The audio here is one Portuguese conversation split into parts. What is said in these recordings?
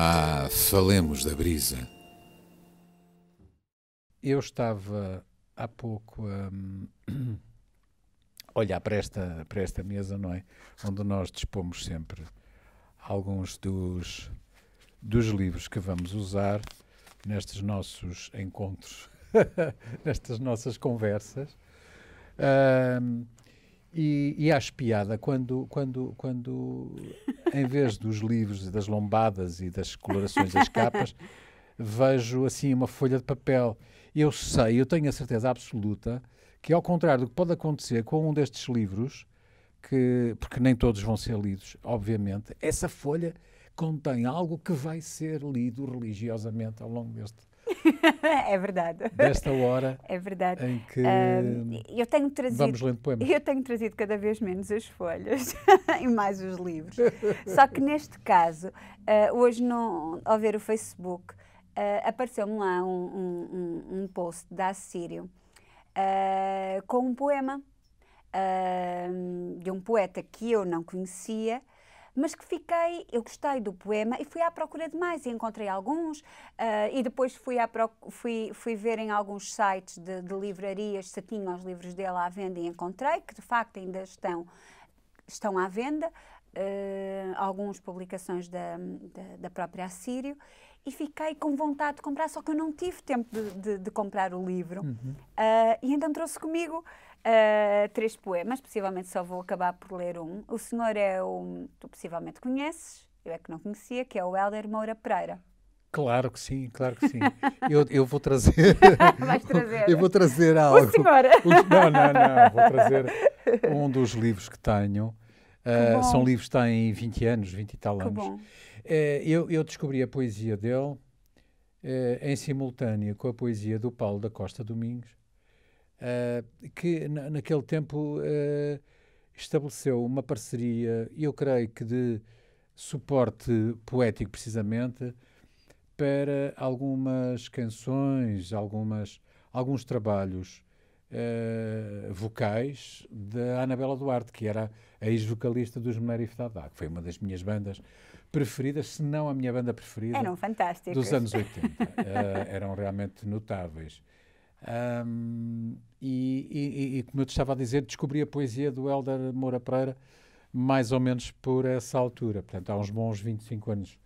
Ah, falemos da brisa. Eu estava há pouco a um, olhar para esta, para esta mesa, não é? Onde nós dispomos sempre alguns dos, dos livros que vamos usar nestes nossos encontros, nestas nossas conversas. Ah, e, e acho piada quando, quando, quando em vez dos livros, e das lombadas e das colorações das capas, vejo assim uma folha de papel. Eu sei, eu tenho a certeza absoluta que, ao contrário do que pode acontecer com um destes livros, que, porque nem todos vão ser lidos, obviamente, essa folha contém algo que vai ser lido religiosamente ao longo deste é verdade. Desta hora. É verdade. Em que eu tenho trazido, vamos lendo poemas. Eu tenho trazido cada vez menos as folhas e mais os livros. Só que neste caso, uh, hoje, ao ver o Facebook, uh, apareceu-me lá um, um, um, post da Assírio ah, com um poema de um poeta que eu não conhecia mas que fiquei, eu gostei do poema e fui à procura de mais e encontrei alguns uh, e depois fui, à fui, fui ver em alguns sites de, de livrarias se tinham os livros dele à venda e encontrei, que de facto ainda estão, estão à venda, uh, algumas publicações da, da, da própria Assírio e fiquei com vontade de comprar, só que eu não tive tempo de, de, de comprar o livro. Uhum. Uh, e então trouxe comigo uh, três poemas, possivelmente só vou acabar por ler um. O senhor é o. Tu possivelmente conheces, eu é que não conhecia, que é o Helder Moura Pereira. Claro que sim, claro que sim. Eu, eu vou trazer. Vais trazer. Eu vou trazer algo. O senhora. não, não, não. Vou trazer um dos livros que tenho. Uh, são livros que têm 20 anos, 20 e tal anos. Uh, eu, eu, descobri a poesia dele uh, em simultânea com a poesia do Paulo da Costa Domingos uh, que na, naquele tempo uh, estabeleceu uma parceria, eu creio que de suporte poético precisamente, para algumas canções, algumas, alguns trabalhos uh, vocais da Anabela Duarte, que era a ex-vocalista dos Mulher Fadá, que foi uma das minhas bandas preferidas, se não a minha banda preferida. Eram fantásticos. Dos anos 80. uh, eram realmente notáveis. Um, e, e, e, como eu te estava a dizer, descobri a poesia do Helder Moura Pereira mais ou menos por essa altura, portanto, há uns bons 25 anos.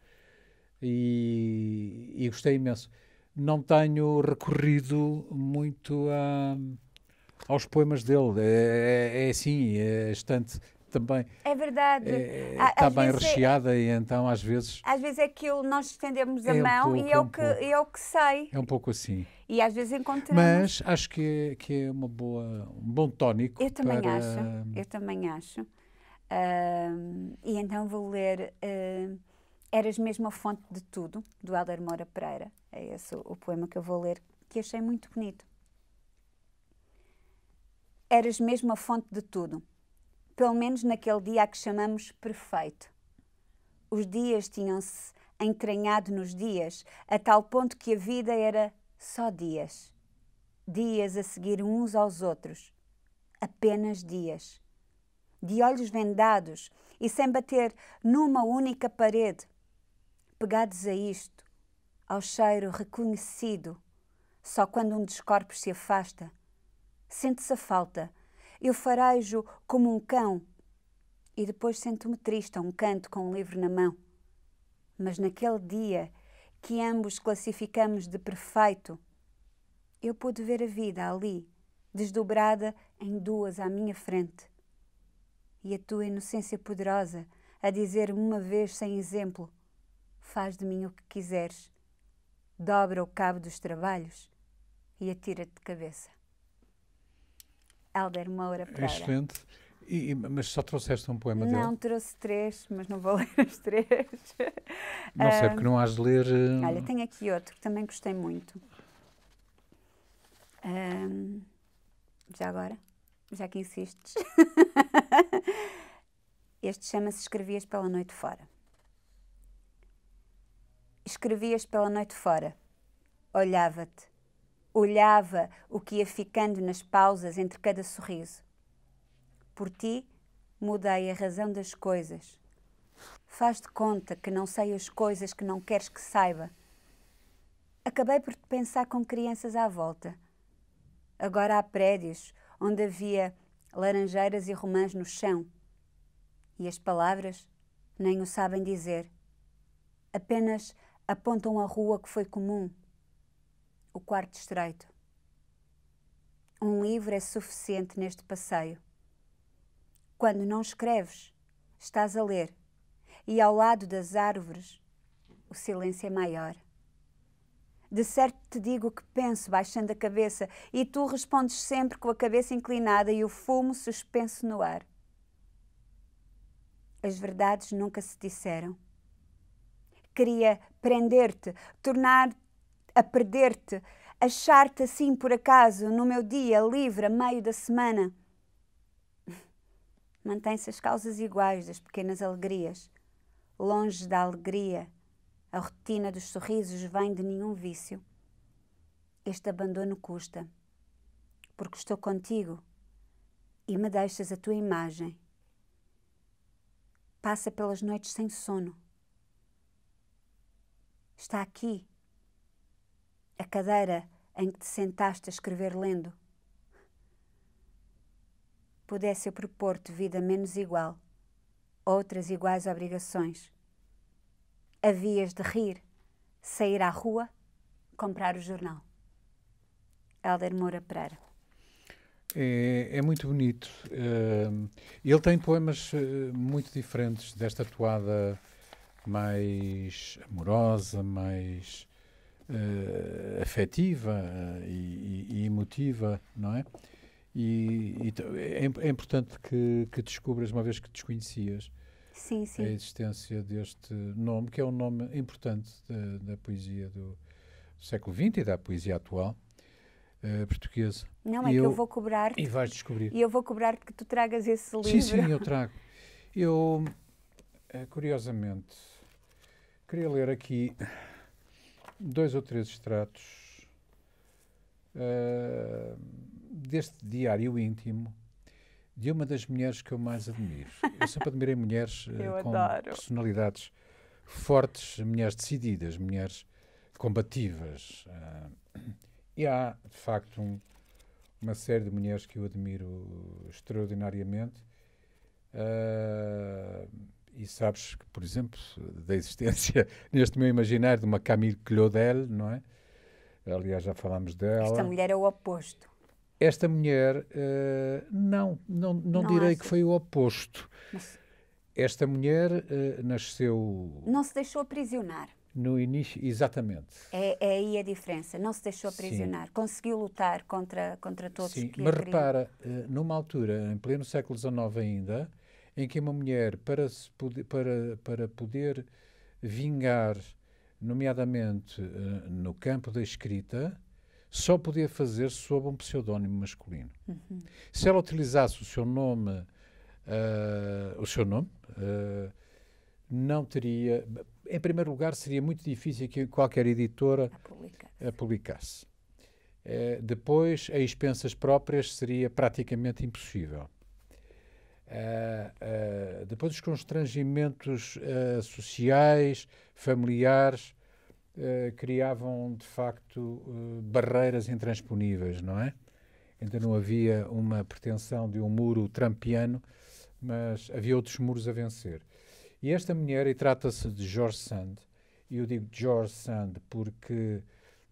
E, e gostei imenso. Não tenho recorrido muito a, aos poemas dele, é, é, é assim, é estante também é verdade eh, tá é, à, está bem recheada é, e então às vezes às vezes aquilo é nós estendemos a é mão um pouco, e é um que é o que sei é um pouco assim e às vezes encontramos mas acho que que é uma boa um bom tónico eu também para... acho eu também acho uh, e então vou ler uh, eras mesmo a fonte de tudo do Helder Moura Pereira é esse o, o poema que eu vou ler que achei muito bonito eras mesmo a fonte de tudo pelo menos naquele dia a que chamamos perfeito. Os dias tinham-se entranhado nos dias, a tal ponto que a vida era só dias. Dias a seguir uns aos outros. Apenas dias. De olhos vendados e sem bater numa única parede. Pegados a isto, ao cheiro reconhecido, só quando um dos corpos se afasta, sente-se a falta eu farejo como um cão e depois sento-me triste a um canto com um livro na mão. Mas naquele dia que ambos classificamos de perfeito, eu pude ver a vida ali, desdobrada em duas à minha frente. E a tua inocência poderosa a dizer-me uma vez sem exemplo: faz de mim o que quiseres, dobra o cabo dos trabalhos e atira-te de cabeça. Helder Moura Pereira. Excelente. E, mas só trouxeste um poema não, dele? Não, trouxe três, mas não vou ler os três. Não sei, porque não has de ler. Uh... Olha, tenho aqui outro que também gostei muito. Um, já agora? Já que insistes. este chama-se Escrevias pela Noite Fora. Escrevias pela noite fora. Olhava-te olhava o que ia ficando nas pausas entre cada sorriso. Por ti mudei a razão das coisas. Faz de conta que não sei as coisas que não queres que saiba. Acabei por te pensar com crianças à volta. Agora há prédios onde havia laranjeiras e romãs no chão. E as palavras nem o sabem dizer. Apenas apontam a rua que foi comum o Quarto Estreito. Um livro é suficiente neste passeio. Quando não escreves, estás a ler, e ao lado das árvores, o silêncio é maior. De certo te digo o que penso, baixando a cabeça, e tu respondes sempre com a cabeça inclinada e o fumo suspenso no ar. As verdades nunca se disseram. Queria prender-te, tornar-te a perder-te, achar-te assim por acaso no meu dia livre, a meio da semana. Mantém-se as causas iguais das pequenas alegrias. Longe da alegria, a rotina dos sorrisos vem de nenhum vício. Este abandono custa, porque estou contigo e me deixas a tua imagem. Passa pelas noites sem sono. Está aqui a cadeira em que te sentaste a escrever lendo. Pudesse eu propor-te vida menos igual, outras iguais obrigações. Havias de rir, sair à rua, comprar o jornal. Helder Moura Pereira. É, é muito bonito. Uh, ele tem poemas eh, muito diferentes desta toada mais amorosa, mais uh, afetiva eh, e, e, emotiva, não é? E, e é, é, importante que, que, descubras, uma vez que desconhecias, sim, sim. a existência deste nome, que é um nome importante da, da poesia do, século XX e da poesia atual. Uh, portuguesa. Não, e é que eu, vou cobrar E vais descobrir. E eu vou cobrar que tu tragas esse livro. Sim, sim, eu trago. Eu, curiosamente, queria ler aqui dois ou três extratos uh, deste diário íntimo de uma das mulheres que eu mais admiro. Eu sempre admirei mulheres uh, com adoro. personalidades fortes, mulheres decididas, mulheres combativas. Uh, e há, de facto, um, uma série de mulheres que eu admiro extraordinariamente. Uh, e sabes que, por exemplo, da existência neste meu imaginário de uma Camille Claudel, não é? Aliás, já falámos dela. Esta mulher é o oposto. Esta mulher, uh, não, não, não, não direi que foi o oposto. Esta mulher uh, nasceu. Não se deixou aprisionar. No início, exatamente. É, é, aí a diferença. Não se deixou aprisionar. Sim. Conseguiu lutar contra, contra todos Sim, que mas repara, eh, numa altura, em pleno século XIX ainda, em que uma mulher, para, se poder, para, para poder vingar, nomeadamente uh, no campo da escrita, só podia fazer sob um pseudónimo masculino. Uhum. Se ela utilizasse o seu nome, uh, o seu nome, uh, não teria. Em primeiro lugar, seria muito difícil que qualquer editora a, a publicasse. depois, a expensas próprias seria praticamente impossível. Uh, uh, depois os constrangimentos uh, sociais, familiares, criavam de facto barreiras intransponíveis, não é? Ainda não havia uma pretensão de um muro trampiano, mas havia outros muros a vencer. E esta mulher, e trata-se de George Sand, e eu digo George Sand porque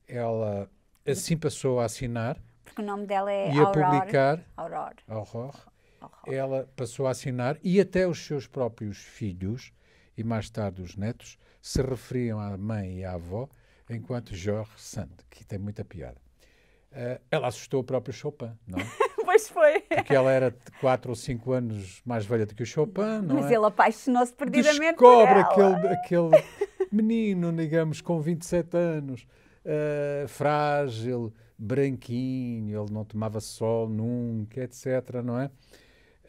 ela assim passou a assinar. Porque o nome dela é e Aurora. a publicar. Aurora. Aurora ela passou a assinar e até os seus próprios filhos e mais tarde os netos se referiam à mãe e à avó enquanto Jorge Sand, que tem muita piada. Uh, ela assustou o próprio Chopin, não? É? pois foi. Porque ela era de 4 ou 5 anos mais velha do que o Chopin, não Mas é? ele apaixonou-se perdidamente Descobre por ela. aquele, aquele menino, digamos, com 27 anos, uh, frágil, branquinho, ele não tomava sol nunca, etc, não é?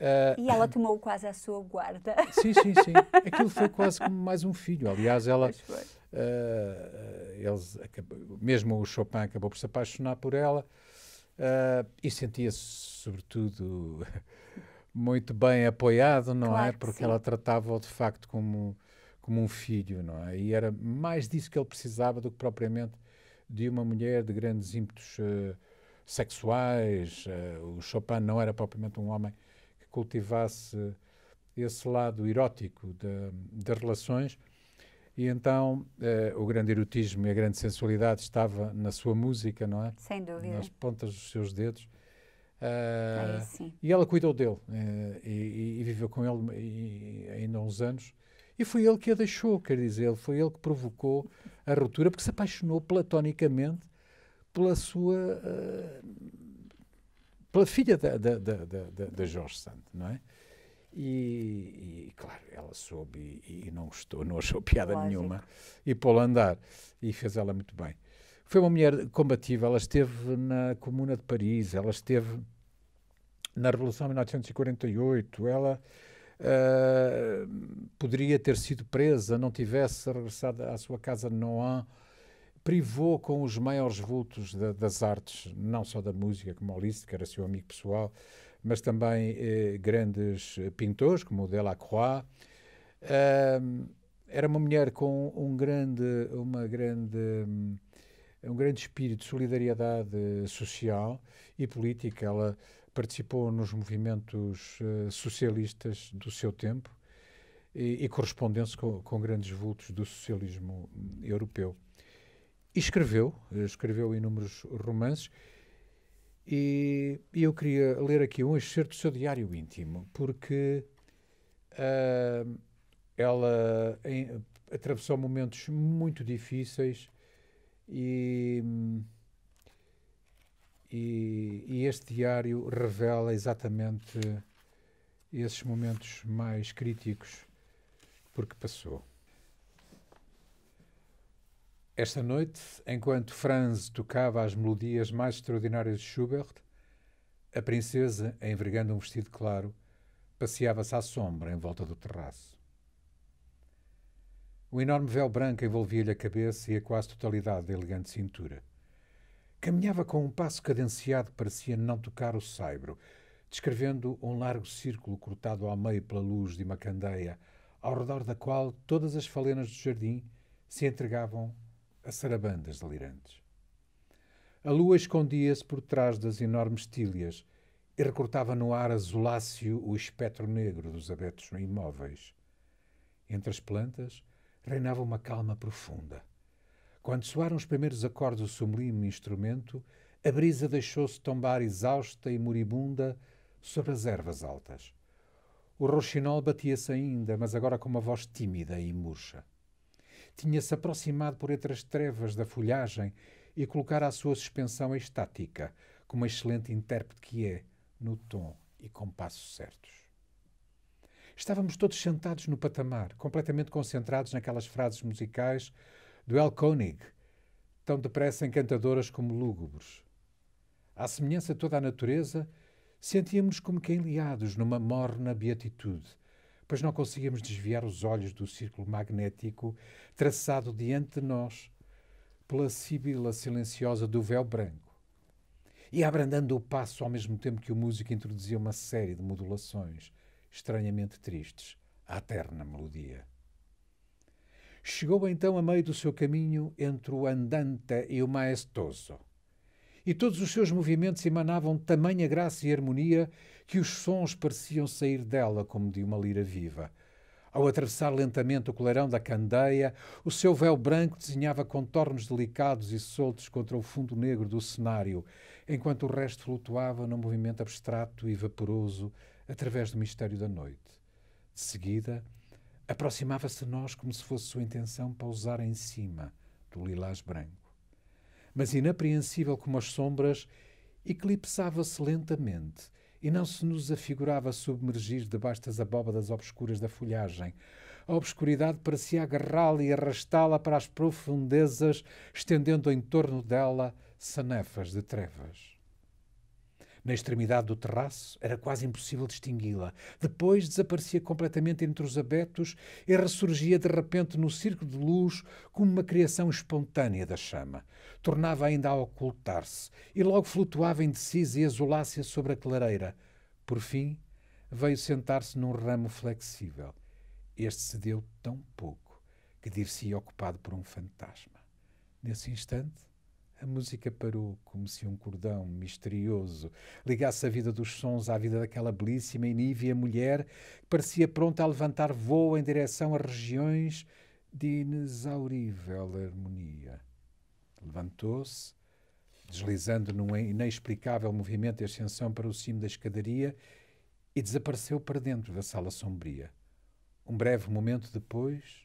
Uh, e ela tomou quase a sua guarda. Sim, sim, sim. Aquilo foi quase como mais um filho. Aliás, ela. Uh, eles acabou, mesmo o Chopin acabou por se apaixonar por ela uh, e sentia-se, sobretudo, muito bem apoiado, não é? claro é? Porque ela tratava-o de facto como, como um filho, não é? E era mais disso que ele precisava do que propriamente de uma mulher de grandes ímpetos uh, sexuais. o Chopin não era propriamente um homem cultivasse esse lado erótico das relações. E então eh, o grande erotismo e a grande sensualidade estava na sua música, não é? Sem dúvida. Nas pontas dos seus dedos. Uh, sim. E ela cuidou dele uh, e, e, viveu com ele ainda uns anos. E foi ele que a deixou, quer dizer, ele foi ele que provocou a ruptura, porque se apaixonou platonicamente pela sua uh, pela filha da, da, da, da, da Jorge Santo, não é? E, e, claro, ela soube e, e, não gostou, não achou piada Lógico. nenhuma e pô-la andar. E fez ela muito bem. Foi uma mulher combativa, ela esteve na Comuna de Paris, ela esteve na Revolução de 1948, ela uh, poderia ter sido presa, não tivesse regressado à sua casa de Noan privou com os maiores vultos das artes, não só da música, como o Liszt, que era seu amigo pessoal, mas também eh, grandes pintores, como o Delacroix. Uh, era uma mulher com um grande, uma grande, um grande espírito de solidariedade social e política. Ela participou nos movimentos uh, socialistas do seu tempo e, e se com, com grandes vultos do socialismo europeu. E escreveu, escreveu inúmeros romances. E, eu queria ler aqui um excerto do seu diário íntimo, porque uh, ela em, atravessou momentos muito difíceis e, e, e, este diário revela exatamente esses momentos mais críticos porque passou. Esta noite, enquanto Franz tocava as melodias mais extraordinárias de Schubert, a princesa, envergando um vestido claro, passeava-se à sombra em volta do terraço. O enorme véu branco envolvia-lhe a cabeça e a quase totalidade da elegante cintura. Caminhava com um passo cadenciado que parecia não tocar o saibro, descrevendo um largo círculo cortado ao meio pela luz de uma candeia, ao redor da qual todas as falenas do jardim se entregavam a sarabandas delirantes. A lua escondia-se por trás das enormes tilhas e recortava no ar azuláceo o espectro negro dos abetos imóveis. Entre as plantas reinava uma calma profunda. Quando soaram os primeiros acordes do sublime instrumento, a brisa deixou-se tombar exausta e moribunda sobre as ervas altas. O roxinol batia-se ainda, mas agora com uma voz tímida e murcha tinha-se aproximado por entre as trevas da folhagem e colocara a sua suspensão estática, como excelente intérprete que é, no tom e compasso certos. Estávamos todos sentados no patamar, completamente concentrados naquelas frases musicais do El Koenig, tão depressa encantadoras como lúgubres. À semelhança de toda a natureza, sentíamos como que enliados numa morna beatitude, pois não conseguíamos desviar os olhos do círculo magnético traçado diante de nós pela sibila silenciosa do véu branco. E abrandando o passo ao mesmo tempo que o músico introduzia uma série de modulações estranhamente tristes à terna melodia. Chegou então a meio do seu caminho entre o andante e o maestoso e todos os seus movimentos emanavam tamanha graça e harmonia que os sons pareciam sair dela como de uma lira viva. Ao atravessar lentamente o coleirão da candeia, o seu véu branco desenhava contornos delicados e soltos contra o fundo negro do cenário, enquanto o resto flutuava num movimento abstrato e vaporoso através do mistério da noite. De seguida, aproximava-se de nós como se fosse sua intenção pousar em cima do lilás branco. Mas inapreensível como as sombras, eclipsava-se lentamente e não se nos afigurava submergir debaixo das abóbadas obscuras da folhagem. A obscuridade parecia agarrá-la e arrastá-la para as profundezas, estendendo em torno dela sanefas de trevas. Na extremidade do terraço era quase impossível distingui-la. Depois desaparecia completamente entre os abetos e ressurgia de repente no circo de luz como uma criação espontânea da chama. Tornava ainda a ocultar-se e logo flutuava indecisa e azulácea sobre a clareira. Por fim, veio sentar-se num ramo flexível. Este cedeu tão pouco que dir-se-ia ocupado por um fantasma. Nesse instante, a música parou, como se um cordão misterioso ligasse a vida dos sons à vida daquela belíssima e nívea mulher que parecia pronta a levantar voo em direção a regiões de inexaurível harmonia. Levantou-se, deslizando num inexplicável movimento de ascensão para o cimo da escadaria e desapareceu para dentro da sala sombria. Um breve momento depois,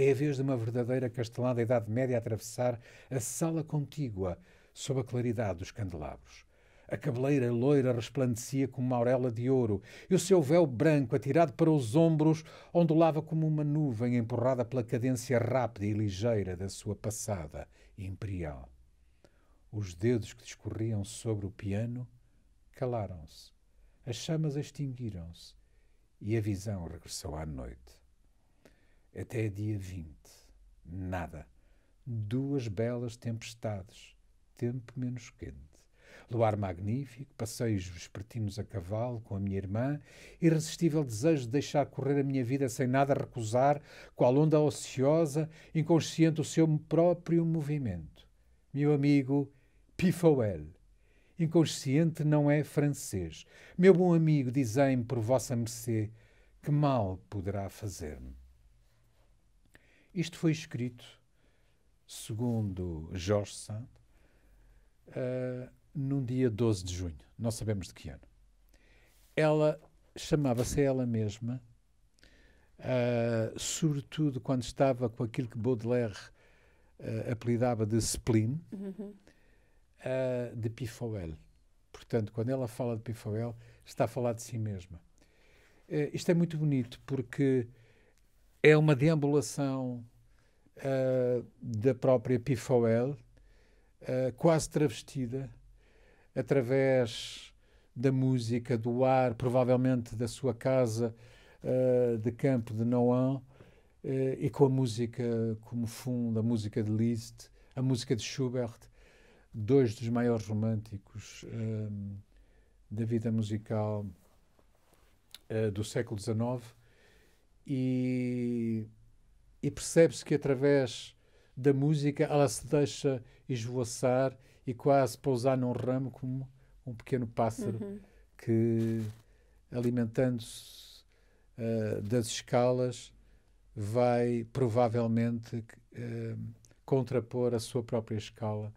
é a vez de uma verdadeira castelã da Idade Média atravessar a sala contígua, sob a claridade dos candelabros. A cabeleira loira resplandecia como uma auréola de ouro, e o seu véu branco, atirado para os ombros, ondulava como uma nuvem empurrada pela cadência rápida e ligeira da sua passada imperial. Os dedos que discorriam sobre o piano calaram-se, as chamas extinguiram-se e a visão regressou à noite até dia 20. Nada. Duas belas tempestades, tempo menos quente. Luar magnífico, passeios vespertinos a cavalo com a minha irmã, irresistível desejo de deixar correr a minha vida sem nada recusar, qual onda ociosa, inconsciente o seu próprio movimento. Meu amigo Pifoel, inconsciente não é francês. Meu bom amigo, dizei-me por vossa mercê, que mal poderá fazer-me. Isto foi escrito, segundo Jorge Sand, uh, num dia 12 de junho, não sabemos de que ano. Ela chamava-se ela mesma, uh, sobretudo quando estava com aquilo que Baudelaire uh, apelidava de spleen, uhum. uh, de Pifoel. Portanto, quando ela fala de Pifoel, está a falar de si mesma. isto é muito bonito porque é uma deambulação uh, da própria Pifoel, uh, eh, quase travestida, através da música, do ar, provavelmente da sua casa uh, de campo de Noan, e com a música como fundo, a música de Liszt, a música de Schubert, dois dos maiores românticos da vida musical do século XIX e e percebe-se que através da música ela se deixa esvoaçar e quase pousar num ramo como um pequeno pássaro uhum. que, alimentando-se uh, das escalas, vai provavelmente uh, contrapor a sua própria escala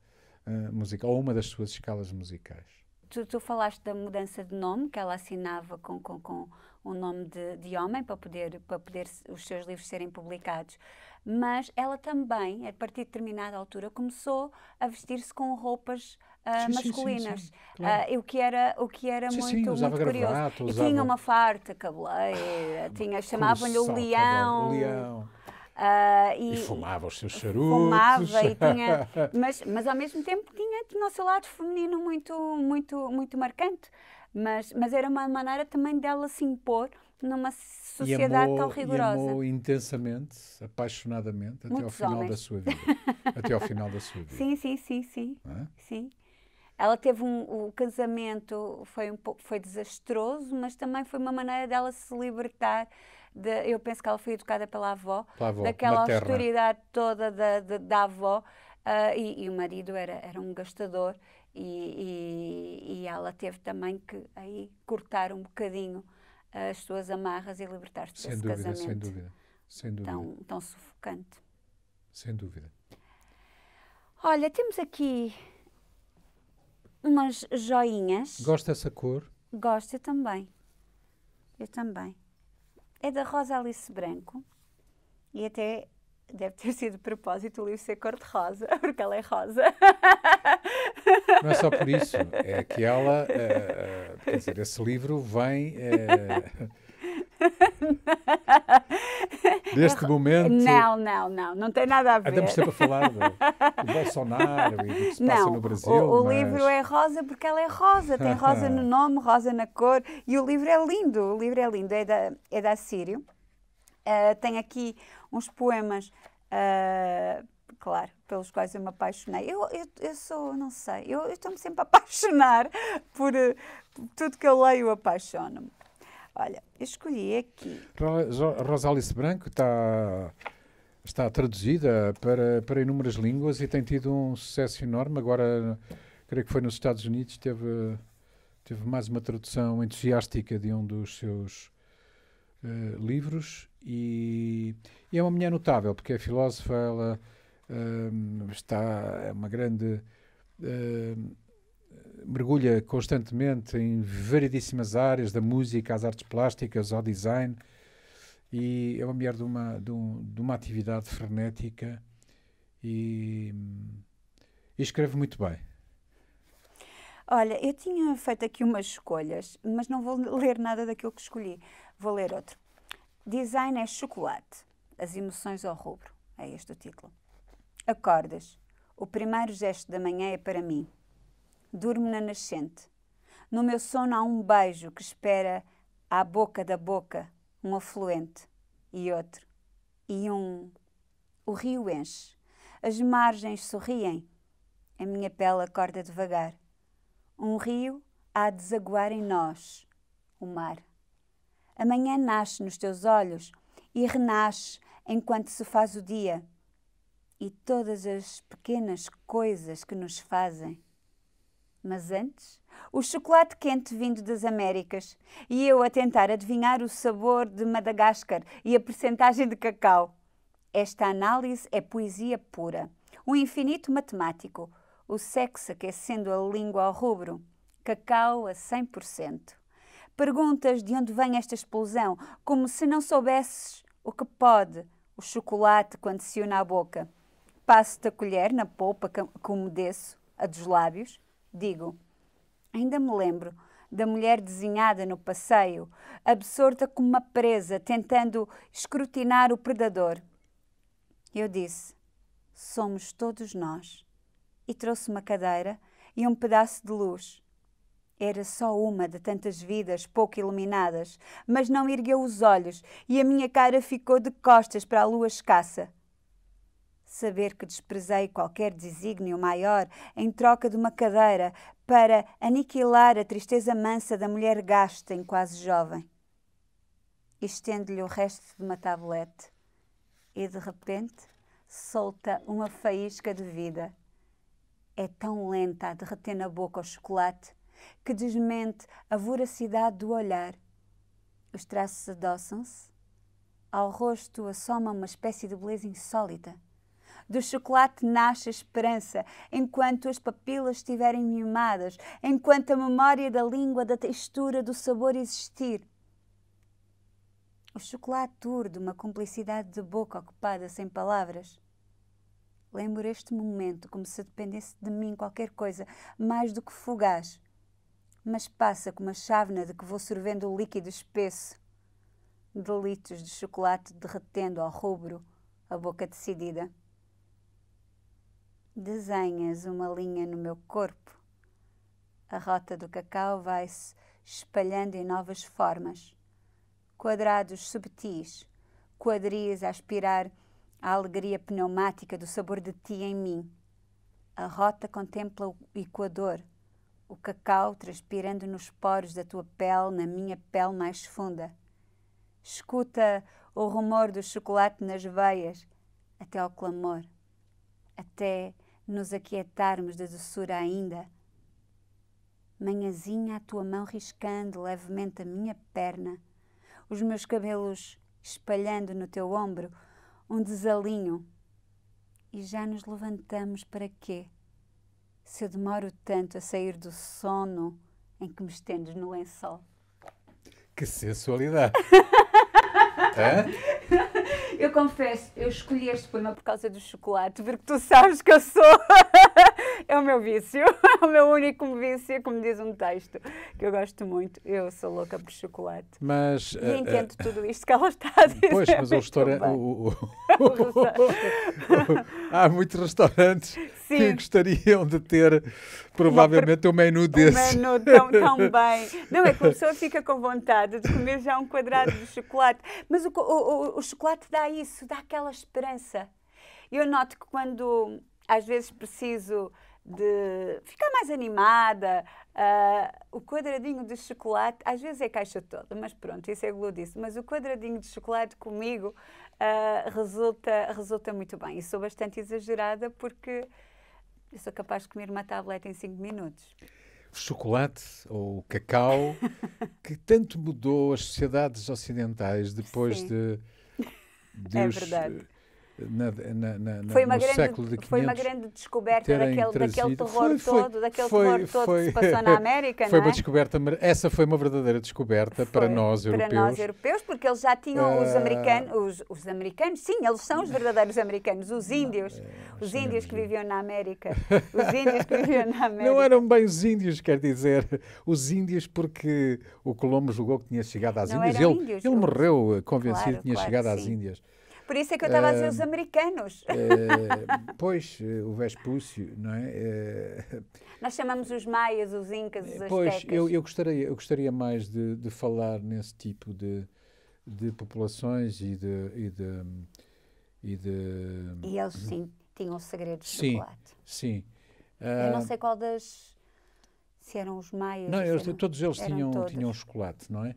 uh, musical, ou uma das suas escalas musicais. Tu, tu, falaste da mudança de nome que ela assinava com, com, com um nome de, de homem para poder, para poder os seus livros serem publicados. Mas ela também, a partir de determinada altura, começou a vestir-se com roupas Uh, sim, masculinas. Sim, sim, claro. uh, o que era, o que era muito, muito gravata, curioso. Usava... E tinha uma farta cabeleira, ah, tinha, chamavam-lhe o leão. leão. Uh, e, e, fumava os seus charutos. Fumava e tinha, mas, mas ao mesmo tempo tinha, tinha o seu lado feminino muito, muito, muito marcante. Mas, mas era uma maneira também dela se impor numa sociedade amou, tão rigorosa. E amou intensamente, apaixonadamente, Muitos até ao final homens. da sua vida. até ao final da sua vida. Sim, sim, sim, sim. É? Sim. Ela teve um o casamento foi um foi desastroso, mas também foi uma maneira dela se libertar de, eu penso que ela foi educada pela avó, pela avó daquela autoridade toda da, da, da avó. Uh, e, e, o marido era, era um gastador e, e, e ela teve também que aí cortar um bocadinho as suas amarras e libertar-se desse dúvida, casamento. Sem dúvida, sem dúvida. Tão, tão sufocante. Sem dúvida. Olha, temos aqui umas joinhas. Gosta dessa cor? Gosto, eu também. Eu também. É da Rosa Alice Branco e até Deve ter sido de propósito o livro ser cor-de-rosa, porque ela é rosa. Não é só por isso, é que ela, é, quer dizer, esse livro vem... É, deste momento... Não, não, não, não tem nada a ver. Estamos sempre a falar do, do Bolsonaro e do que se passa não, no Brasil. O, o mas... livro é rosa porque ela é rosa, tem rosa no nome, rosa na cor, e o livro é lindo, o livro é lindo, é da, é da Sírio. Uh, tenho aqui uns poemas, uh, claro, pelos quais eu me apaixonei. Eu, eu, eu sou, não sei, eu estou-me sempre a apaixonar por, uh, tudo que eu leio, apaixono-me. Olha, eu escolhi aqui. Rosalice Branco está, está traduzida para, para inúmeras línguas e tem tido um sucesso enorme. Agora, creio que foi nos Estados Unidos, teve, teve mais uma tradução entusiástica de um dos seus livros e, e é uma mulher notável, porque é filósofa, ela hum, está, é uma grande. Hum, mergulha constantemente em variedíssimas áreas, da música às artes plásticas, ao design, e é uma mulher de uma, de, um, de uma atividade frenética e, e escreve muito bem. Olha, eu tinha feito aqui umas escolhas, mas não vou ler nada daquilo que escolhi. Vou ler outro. Design é chocolate. As emoções ao rubro. É este o título. Acordas. O primeiro gesto da manhã é para mim. Durmo na nascente. No meu sono há um beijo que espera à boca da boca um afluente e outro. E um. O rio enche. As margens sorriem. A minha pele acorda devagar. Um rio há a desaguar em nós. O mar. Amanhã nasce nos teus olhos e renasce enquanto se faz o dia. E todas as pequenas coisas que nos fazem. Mas antes, o chocolate quente vindo das Américas e eu a tentar adivinhar o sabor de Madagascar e a percentagem de cacau. Esta análise é poesia pura, um infinito matemático, o sexo aquecendo a língua ao rubro, cacau a 100%. Perguntas de onde vem esta explosão, como se não soubesses o que pode o chocolate quando se une à boca. Passo-te a colher na polpa que umedeço, a dos lábios, digo. Ainda me lembro da mulher desenhada no passeio, absorta como uma presa, tentando escrutinar o predador. Eu disse: Somos todos nós. E trouxe uma cadeira e um pedaço de luz. Era só uma de tantas vidas pouco iluminadas, mas não ergueu os olhos e a minha cara ficou de costas para a lua escassa. Saber que desprezei qualquer desígnio maior em troca de uma cadeira para aniquilar a tristeza mansa da mulher gasta em quase jovem. Estende-lhe o resto de uma tablete e, de repente, solta uma faísca de vida. É tão lenta a derreter na boca o chocolate que desmente a voracidade do olhar. Os traços adoçam-se, ao rosto assoma uma espécie de beleza insólita. Do chocolate nasce a esperança, enquanto as papilas estiverem mimadas, enquanto a memória da língua, da textura, do sabor existir. O chocolate de uma cumplicidade de boca ocupada sem palavras. Lembro este momento como se dependesse de mim qualquer coisa mais do que fugaz mas passa com uma chávena de que vou sorvendo o líquido espesso. Delitos de chocolate derretendo ao rubro a boca decidida. Desenhas uma linha no meu corpo. A rota do cacau vai-se espalhando em novas formas. Quadrados subtis, quadris a aspirar a alegria pneumática do sabor de ti em mim. A rota contempla o Equador, o cacau transpirando nos poros da tua pele, na minha pele mais funda. Escuta o rumor do chocolate nas veias, até ao clamor, até nos aquietarmos da doçura ainda. Manhazinha, a tua mão riscando levemente a minha perna, os meus cabelos espalhando no teu ombro um desalinho. E já nos levantamos para quê? se eu demoro tanto a sair do sono em que me estendes no lençol? Que sensualidade! eu confesso, eu escolhi este poema por causa do chocolate, porque tu sabes que eu sou é o meu vício, é o meu único vício, como diz um texto que eu gosto muito. Eu sou louca por chocolate. Mas, e eh, eh, entendo uh, tudo isto que ela está a dizer. Pois, mas o restaurante. Há muitos restaurantes Sim. que gostariam de ter, provavelmente, um menu desse. Um menu tão, tão bem. Não, é que a pessoa fica com vontade de comer já um quadrado de chocolate. Mas o, o, o chocolate dá isso, dá aquela esperança. Eu noto que quando às vezes preciso de ficar mais animada. Uh, o quadradinho de chocolate, às vezes é caixa toda, mas pronto, isso é gludice. Mas o quadradinho de chocolate comigo uh, resulta, resulta muito bem. E sou bastante exagerada porque eu sou capaz de comer uma tableta em 5 minutos chocolate ou cacau, que tanto mudou as sociedades ocidentais depois Sim. de, de é os, na, na, na, foi uma no grande, século de 500, Foi uma grande descoberta daquele, daquele, terror foi, foi, todo, daquele foi, terror todo que se passou na América, Foi é? uma descoberta, essa foi uma verdadeira descoberta para nós europeus. Para nós europeus, porque eles já tinham uh, os ah, americanos, os, os, americanos, sim, eles são os verdadeiros americanos, os índios, não, é, os índios que viviam na América, os índios que viviam na América. Não eram bem os índios, quer dizer, os índios porque o Colombo julgou que tinha chegado às não Índias, ele, índios, ele morreu eh, convencido claro, que tinha claro, chegado sim. às Índias. Por isso é que eu estava a dizer os americanos. Eh, pois, eh, o Vespúcio, não é? Eh, Nós chamamos os maias, os incas, os Pois, eu, eu, gostaria, eu gostaria mais de, de falar nesse tipo de, de populações e de... E de e, de... e eles sim tinham segredos de sim, chocolate. Sim. Uh... Eu não ah, sei qual das. Se eram os maias. Não, eles, eram... todos eles tinham, todos. tinham chocolate, não é?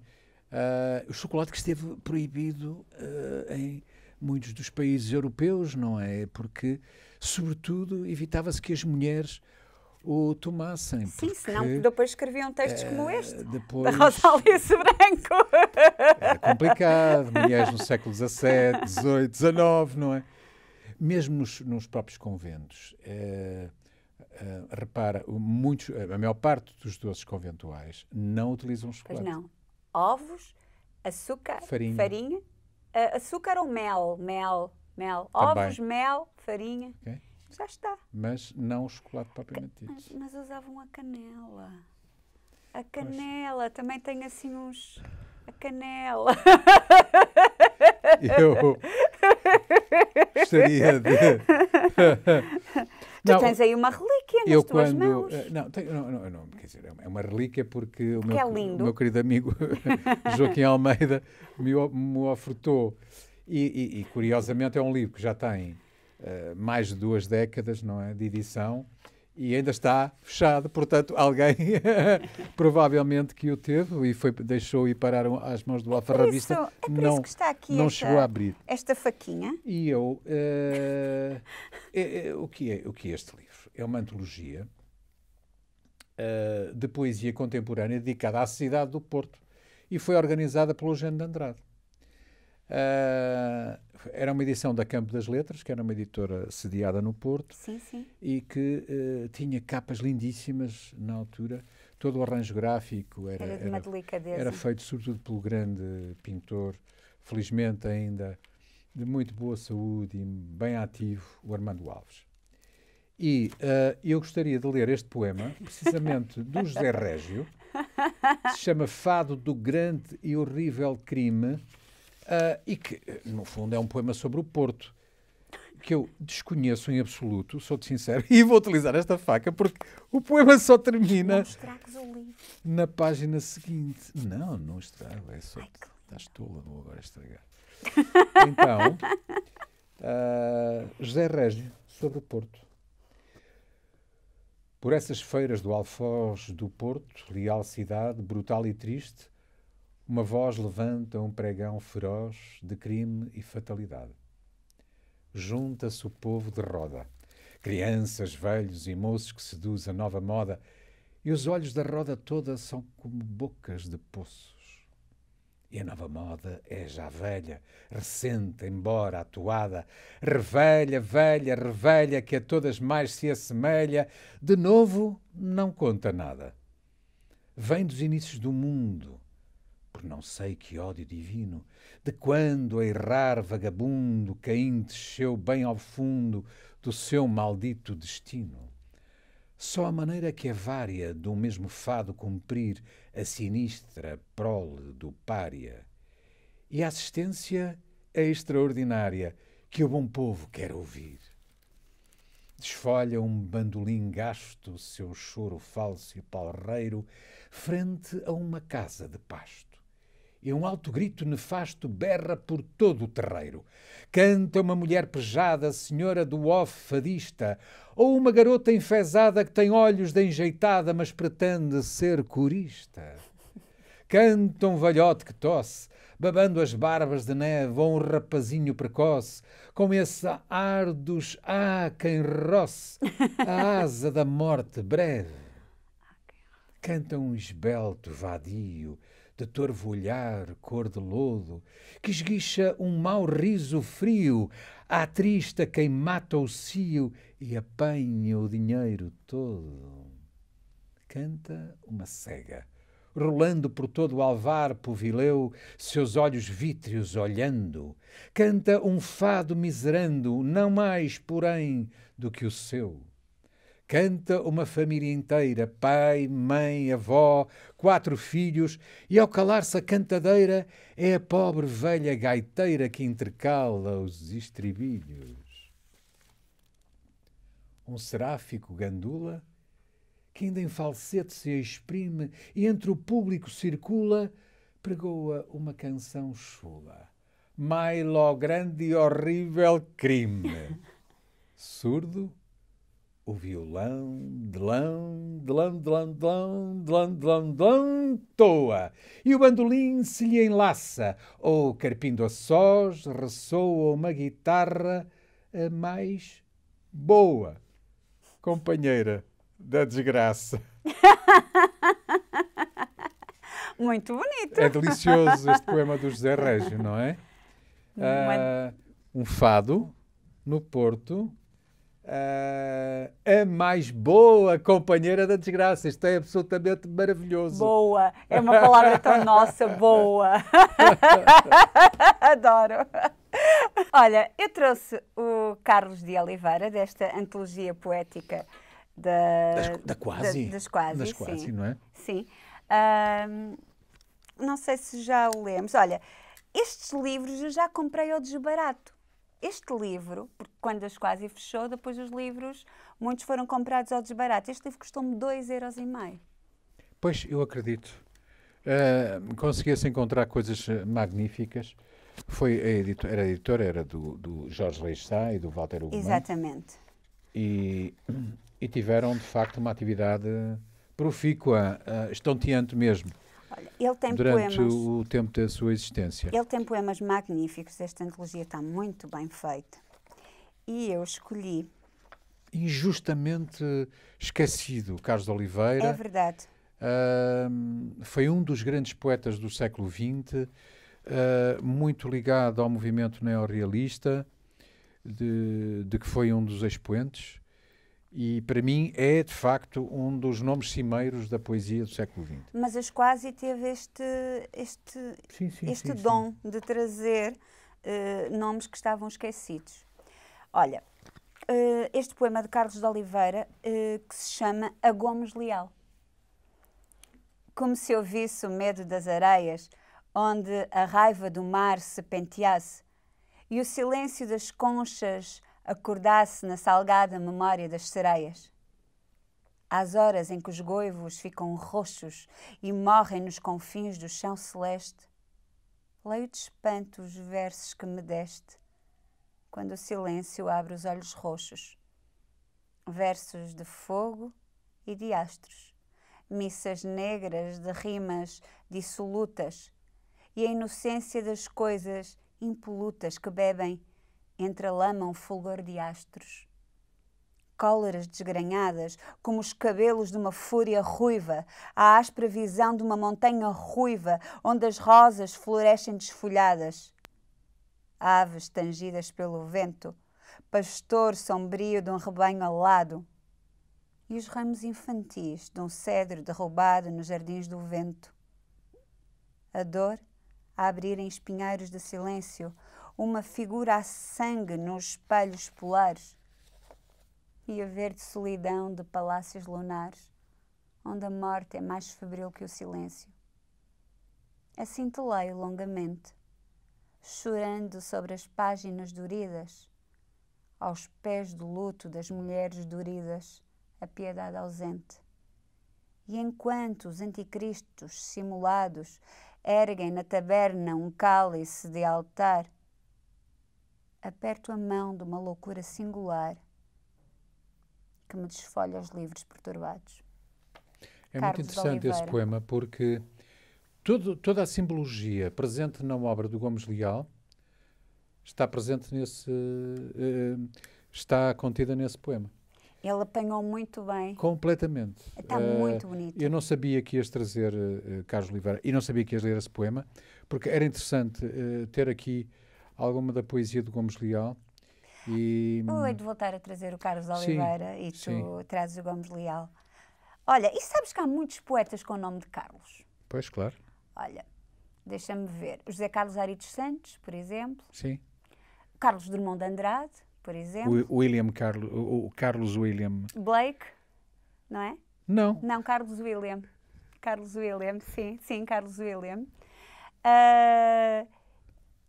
Uh, o chocolate que esteve proibido uh, em muitos dos países europeus, não é? Porque, sobretudo, evitava-se que as mulheres o tomassem. Sim, porque, senão depois escreviam textos é, como eh, este, depois, da Rosália Branco. É complicado, mulheres no século XVII, XVIII, XIX, não é? Mesmo nos, nos próprios conventos, é, repara, muitos, a maior parte dos doces conventuais não utilizam chocolate. Pois não. Ovos, açúcar, farinha, farinha Uh, açúcar ou mel? Mel, mel. Também. Tá Ovos, mel, farinha. Okay. Já está. Mas não o chocolate propriamente dito. Mas, mas usavam a canela. A canela, pois. também tem assim uns. A canela. Eu gostaria de. Tu não, tens aí uma relíquia nas eu tuas quando, mãos. Eh, não, tenho, não, não, não, quer dizer, é uma é relíquia porque, porque o, meu, é o, meu, querido amigo Joaquim Almeida me, me ofertou. E, e, e, curiosamente é um livro que já tem uh, mais de duas décadas não é, de edição e ainda está fechado, portanto alguém provavelmente que o teve e foi, deixou e pararam às mãos do alfarrabista. É por isso, é por não, isso que está aqui não esta, chegou a abrir. Esta faquinha. E eu uh, é, é, o que é o que é este livro? É uma antologia uh, de poesia contemporânea dedicada à cidade do Porto e foi organizada pelo Eugênio de Andrade. Uh, era uma edição da Campo das Letras, que era uma editora sediada no Porto sim, sim. e que uh, tinha capas lindíssimas na altura. Todo o arranjo gráfico era, era, era, era feito sobretudo pelo grande pintor, felizmente ainda de muito boa saúde e bem ativo, o Armando Alves. E uh, eu gostaria de ler este poema, precisamente do José Régio, que se chama Fado do Grande e Horrível Crime uh, e que, no fundo, é um poema sobre o Porto, que eu desconheço em absoluto, sou-te sincero, e vou utilizar esta faca porque o poema só termina na página seguinte. Não, não estrago, é só. Estás tola, vou agora estragar. então, uh, José Régio, sobre o Porto. Por essas feiras do Alfoz do Porto, leal cidade, brutal e triste, uma voz levanta um pregão feroz de crime e fatalidade. Junta-se o povo de roda. Crianças, velhos e moços que seduz a nova moda, e os olhos da roda toda são como bocas de poços. E a nova moda é já velha, recente, embora atuada, revelha, velha, revelha, que a todas mais se assemelha, de novo não conta nada. Vem dos inícios do mundo, não sei que ódio divino, de quando a errar vagabundo Caim desceu bem ao fundo do seu maldito destino. Só a maneira que é vária do mesmo fado cumprir a sinistra prole do pária e a assistência é extraordinária que o bom povo quer ouvir. Desfolha um bandolim gasto seu choro falso e palreiro frente a uma casa de pasto e um alto grito nefasto berra por todo o terreiro. Canta uma mulher pejada, senhora do ofadista, ou uma garota enfesada que tem olhos de enjeitada, mas pretende ser corista. Canta um velhote que tosse, babando as barbas de neve, ou um rapazinho precoce, com esse ar dos ah, quem roce, a asa da morte breve. Ah, Canta um esbelto vadio, de torvo olhar cor de lodo, que esguicha um mau riso frio à trista quem mata o cio e apanha o dinheiro todo. Canta uma cega, rolando por todo o alvarpo vileu, seus olhos vítreos olhando, canta um fado miserando, não mais, porém, do que o seu. Canta uma família inteira, pai, mãe, avó, quatro filhos, e ao calar-se a cantadeira, é a pobre velha gaiteira que intercala os estribilhos. Um seráfico gandula, que ainda em falsete se exprime e entre o público circula, pregoa uma canção chula. Mailo grande e horrível crime. Surdo o violão, delão, delão, delão, delão, delão, delão, delão, toa, e o bandolim se lhe enlaça, ou carpindo a sós ressoa uma guitarra a mais boa, companheira da desgraça. Muito bonito. É delicioso este poema do José Régio, não é? Ah, um fado no Porto, Uh, a mais boa companheira da desgraça. Isto é absolutamente maravilhoso. Boa, é uma palavra tão nossa, boa. Adoro. Olha, eu trouxe o Carlos de Oliveira desta antologia poética da, das, da quase. Da, das quase. Das sim. não é? Sim. Uh, não sei se já o lemos. Olha, estes livros eu já comprei ao desbarato este livro, porque quando as quase fechou, depois os livros, muitos foram comprados ao desbarato. Este livro custou-me euros. Pois, eu acredito. Uh, eh, Conseguia-se encontrar coisas eh, magníficas. Foi a era a editora, era do, do Jorge Reis Sá e do Walter Hugo. Exatamente. E, e tiveram, de facto, uma atividade profícua, uh, estonteante mesmo. Olha, ele tem durante poemas, o tempo da sua existência. Ele tem poemas magníficos, esta antologia está muito bem feita. E eu escolhi. Injustamente esquecido, Carlos de Oliveira. É verdade. Uh, foi um dos grandes poetas do século XX, uh, ah, muito ligado ao movimento neorrealista, de, de que foi um dos expoentes e para mim é de facto um dos nomes cimeiros da poesia do século XX. Mas as quase teve este este sim, sim, este sim, dom de trazer uh, nomes que estavam esquecidos. Olha, uh, este poema de Carlos de Oliveira uh, que se chama A Gomes Leal. Como se eu visse o medo das areias, onde a raiva do mar se penteasse, e o silêncio das conchas acordasse na salgada memória das sereias. Às horas em que os goivos ficam roxos e morrem nos confins do chão celeste, leio de espanto os versos que me deste, quando o silêncio abre os olhos roxos. Versos de fogo e de astros, missas negras de rimas dissolutas e a inocência das coisas impolutas que bebem entre lama um fulgor de astros. Cóleras desgranhadas, como os cabelos de uma fúria ruiva, a áspera visão de uma montanha ruiva, onde as rosas florescem desfolhadas. Aves tangidas pelo vento, pastor sombrio de um rebanho alado, e os ramos infantis de um cedro derrubado nos jardins do vento. A dor a abrirem espinheiros de silêncio, uma figura a sangue nos espelhos polares e a verde solidão de palácios lunares, onde a morte é mais febril que o silêncio. acintelei assim leio longamente, chorando sobre as páginas duridas, aos pés do luto das mulheres duridas, a piedade ausente. E enquanto os anticristos simulados erguem na taberna um cálice de altar aperto a mão de uma loucura singular que me desfolha os livros perturbados. É Carlos muito interessante esse poema porque todo, toda a simbologia presente na obra do Gomes Leal está presente nesse uh, está contida nesse poema. Ele apanhou muito bem. Completamente. Está uh, muito bonito. Eu não sabia que ias trazer uh, Carlos Oliveira e não sabia que ias ler esse poema, porque era interessante ter aqui alguma da poesia do Gomes Leal. E... Eu hei hum, de voltar a trazer o Carlos Oliveira sim, e tu sim. trazes o Gomes Leal. Olha, e sabes que há muitos poetas com o nome de Carlos? Pois, claro. Olha, deixa-me ver. José Carlos Aritos Santos, por exemplo. Sim. Carlos Drummond de Andrade, por exemplo. William Carlos, o Carlos William. Blake, não é? Não. Não, Carlos William. Carlos William, sim, sim, Carlos William. Uh,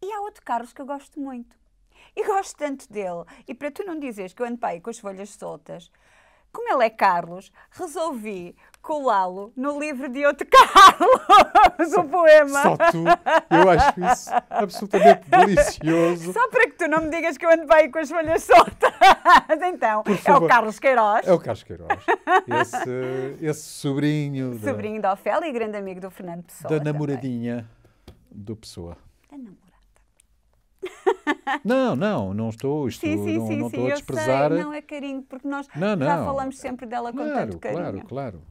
e há outro Carlos que eu gosto muito. E gosto tanto dele. E para tu não dizeres que eu ando com as folhas soltas, como ele é Carlos, resolvi colá-lo no livro de outro Carlos, o poema. Só tu, eu acho isso absolutamente delicioso. Só para que tu não me digas que eu ando com as folhas soltas. Então, é o Carlos Queiroz. É o Carlos Queiroz. Esse, esse sobrinho. Sobrinho da, da Ofélia e grande amigo do Fernando Pessoa. Da namoradinha também. do Pessoa. Da namoradinha. Não, não, não estou, isto, sim, sim, não, sim, não estou a desprezar. Sei, não é carinho, porque nós não, não. já falamos sempre dela claro, com tanto carinho. Claro, claro.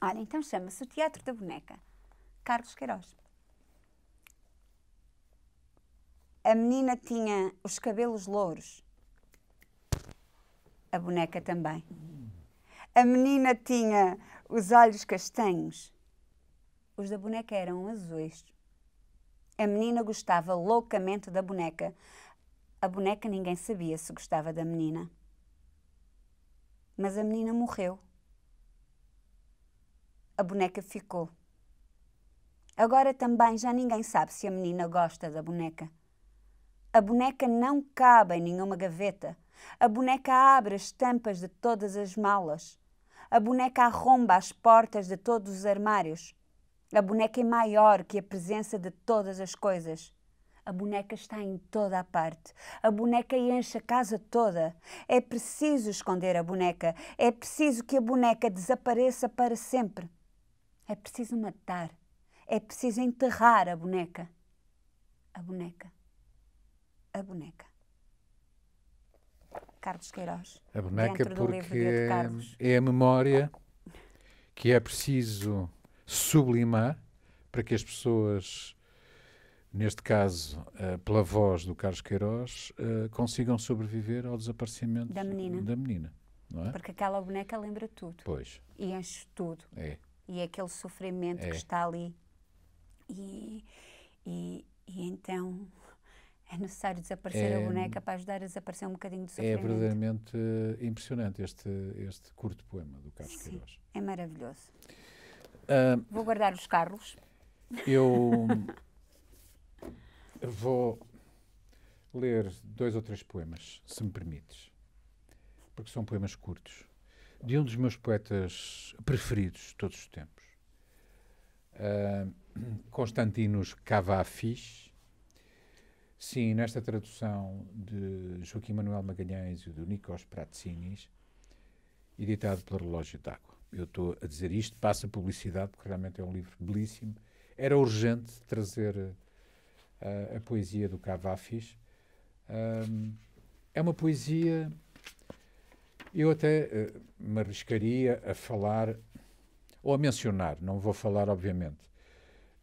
Olha, então chama-se o Teatro da Boneca, Carlos Queiroz. A menina tinha os cabelos louros, a boneca também. A menina tinha os olhos castanhos, os da boneca eram azuis. A menina gostava loucamente da boneca. A boneca ninguém sabia se gostava da menina. Mas a menina morreu. A boneca ficou. Agora também já ninguém sabe se a menina gosta da boneca. A boneca não cabe em nenhuma gaveta. A boneca abre as tampas de todas as malas. A boneca arromba as portas de todos os armários. A boneca é maior que a presença de todas as coisas. A boneca está em toda a parte. A boneca enche a casa toda. É preciso esconder a boneca. É preciso que a boneca desapareça para sempre. É preciso matar. É preciso enterrar a boneca. A boneca. A boneca. Carlos Queiroz. A boneca porque é a memória que é preciso sublimar para que as pessoas, neste caso, uh, pela voz do Carlos Queiroz, uh, consigam sobreviver ao desaparecimento da menina. Da menina é? Porque aquela boneca lembra tudo. Pois. E enche tudo. É. E é aquele sofrimento é. que está ali. E, e, e então é necessário desaparecer é, a boneca para ajudar a desaparecer um bocadinho do é sofrimento. É verdadeiramente eh, impressionante este, este curto poema do Carlos Sim, Queiroz. É maravilhoso. Uh, vou guardar os carros. Eu vou ler dois ou três poemas, se me permites, porque são poemas curtos, de um dos meus poetas preferidos de todos os tempos, uh, Constantinos Cavafis. Sim, nesta tradução de Joaquim Manuel Magalhães e do Nikos Pratzinis, editado pelo Relógio d'Água eu estou a dizer isto, passa publicidade, porque realmente é um livro belíssimo. Era urgente trazer uh, a poesia do Cavafis. Um, é uma poesia. Eu até uh, me arriscaria a falar, ou a mencionar, não vou falar, obviamente,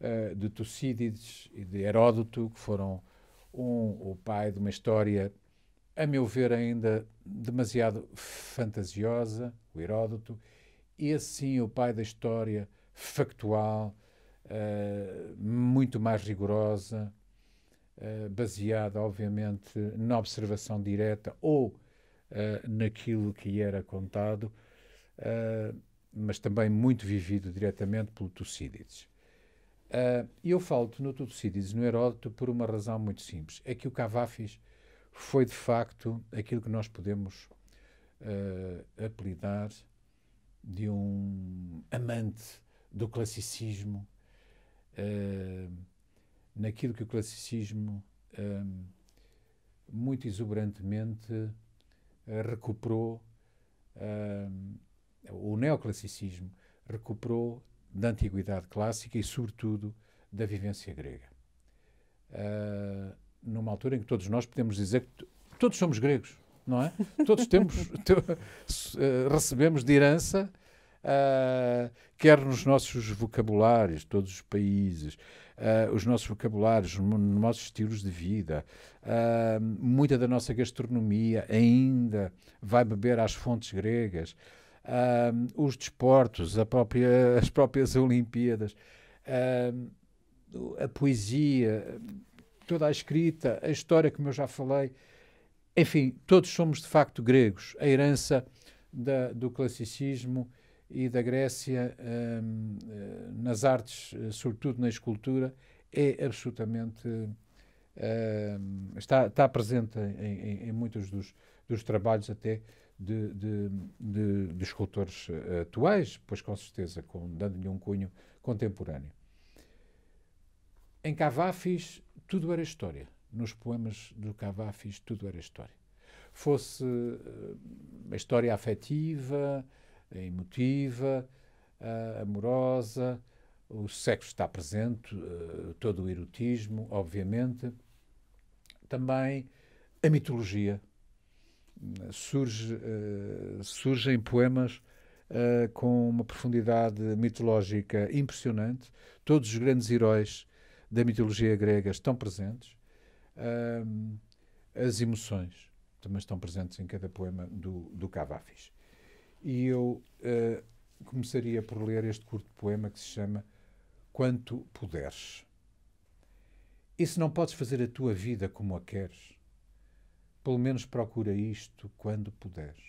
uh, de Tucídides e de Heródoto, que foram um, o pai de uma história, a meu ver, ainda demasiado fantasiosa, o Heródoto, esse sim o pai da história factual, uh, muito mais rigorosa, uh, baseada, obviamente, na observação direta ou uh, naquilo que era contado, mas também muito vivido diretamente pelo Tucídides. eu falo no Tucídides, no Heródoto, por uma razão muito simples. É que o Cavafis foi, de facto, aquilo que nós podemos apelidar de um amante do classicismo, uh, naquilo que o classicismo uh, muito exuberantemente eh, recuperou, o neoclassicismo recuperou da antiguidade clássica e, sobretudo, da vivência grega. numa altura em que todos nós podemos dizer que todos somos gregos não é? Todos temos, eh, recebemos de herança, uh, quer nos nossos vocabulários, todos os países, uh, os nossos vocabulários, nos nossos estilos de vida, uh, muita da nossa gastronomia ainda vai beber às fontes gregas, os desportos, própria, as próprias Olimpíadas, a poesia, toda a escrita, a história, como eu já falei. Enfim, todos somos de facto gregos. A herança da, do classicismo e da Grécia um, eh, nas artes, eh, sobretudo na escultura, é absolutamente. Um, está, está presente em, em, em muitos dos, dos trabalhos, até de, de, de, de, escultores eh, atuais, pois com certeza, com, dando-lhe um cunho contemporâneo. Em Cavafis, tudo era história nos poemas do Cavafis tudo era história. Fosse eh, a história afetiva, emotiva, amorosa, o sexo está presente, eh, todo o erotismo, obviamente. Também a mitologia. Surge, eh, surgem poemas com uma profundidade mitológica impressionante. Todos os grandes heróis da mitologia grega estão presentes um, as emoções também estão presentes em cada poema do, do Cavafis. E eu uh, começaria por ler este curto poema que se chama Quanto Puderes. E se não podes fazer a tua vida como a queres, pelo menos procura isto quando puderes.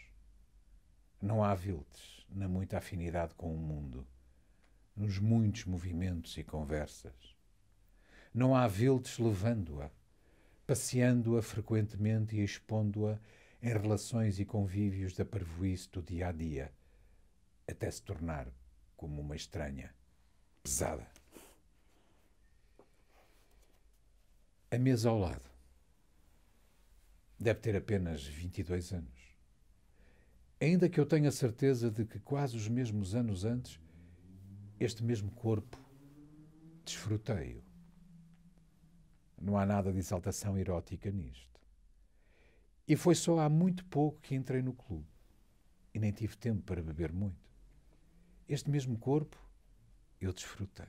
Não há viltes na muita afinidade com o mundo, nos muitos movimentos e conversas. Não há viltes levando-a passeando-a frequentemente e expondo-a em relações e convívios da parvoíce do dia a dia, até se tornar como uma estranha, pesada. A mesa ao lado. Deve ter apenas 22 anos. Ainda que eu tenha certeza de que quase os mesmos anos antes, este mesmo corpo desfrutei-o não há nada de exaltação erótica nisto. E foi só há muito pouco que entrei no clube. E nem tive tempo para beber muito. Este mesmo corpo eu desfrutei.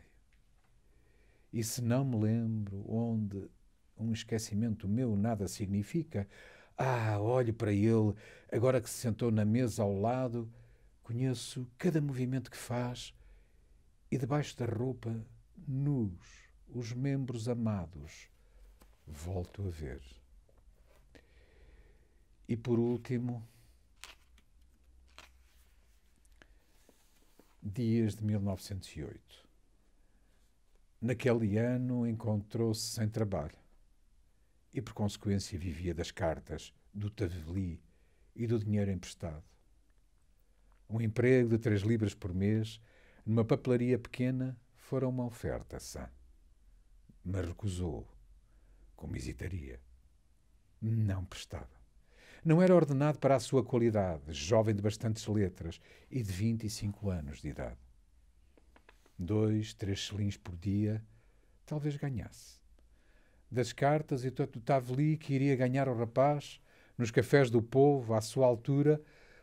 E se não me lembro onde um esquecimento meu nada significa, ah, olho para ele, agora que se sentou na mesa ao lado, conheço cada movimento que faz e debaixo da roupa, nus, os membros amados, volto a ver. E por último, dias de 1908. Naquele ano encontrou-se sem trabalho e, por consequência, vivia das cartas, do Tavelli e do dinheiro emprestado. Um emprego de três libras por mês numa papelaria pequena fora uma oferta sã, mas recusou como hesitaria. Não prestava. Não era ordenado para a sua qualidade, jovem de bastantes letras e de 25 anos de idade. Dois, três selins por dia, talvez ganhasse. Das cartas e do tavoli que iria ganhar o rapaz, nos cafés do povo, à sua altura,